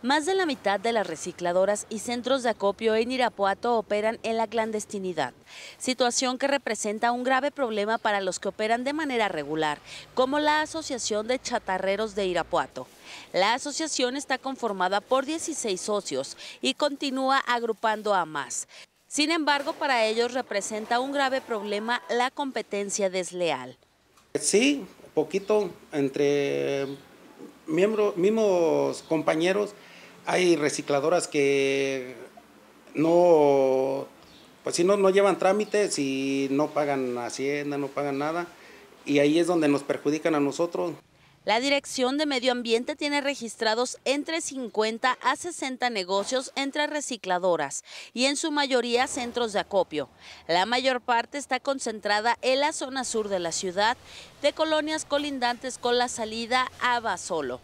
Más de la mitad de las recicladoras y centros de acopio en Irapuato operan en la clandestinidad, situación que representa un grave problema para los que operan de manera regular, como la Asociación de Chatarreros de Irapuato. La asociación está conformada por 16 socios y continúa agrupando a más. Sin embargo, para ellos representa un grave problema la competencia desleal. Sí, poquito entre miembro, mismos compañeros, hay recicladoras que no, pues si no, no llevan trámites y no pagan hacienda, no pagan nada, y ahí es donde nos perjudican a nosotros. La Dirección de Medio Ambiente tiene registrados entre 50 a 60 negocios entre recicladoras y en su mayoría centros de acopio. La mayor parte está concentrada en la zona sur de la ciudad, de colonias colindantes con la salida a Basolo.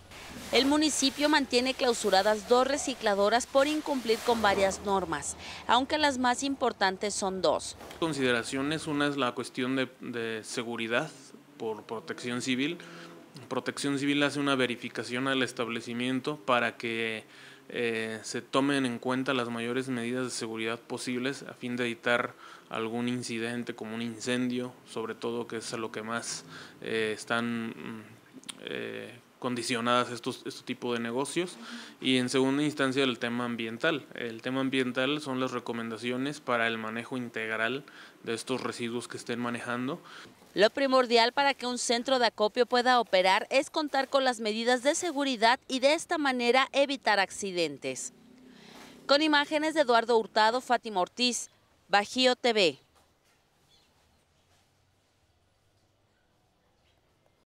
El municipio mantiene clausuradas dos recicladoras por incumplir con varias normas, aunque las más importantes son dos. Consideraciones, una es la cuestión de, de seguridad por protección civil, Protección Civil hace una verificación al establecimiento para que eh, se tomen en cuenta las mayores medidas de seguridad posibles a fin de evitar algún incidente como un incendio, sobre todo que es a lo que más eh, están mm, eh, condicionadas estos, este tipo de negocios. Y en segunda instancia el tema ambiental. El tema ambiental son las recomendaciones para el manejo integral de estos residuos que estén manejando. Lo primordial para que un centro de acopio pueda operar es contar con las medidas de seguridad y de esta manera evitar accidentes. Con imágenes de Eduardo Hurtado, Fátima Ortiz, Bajío TV.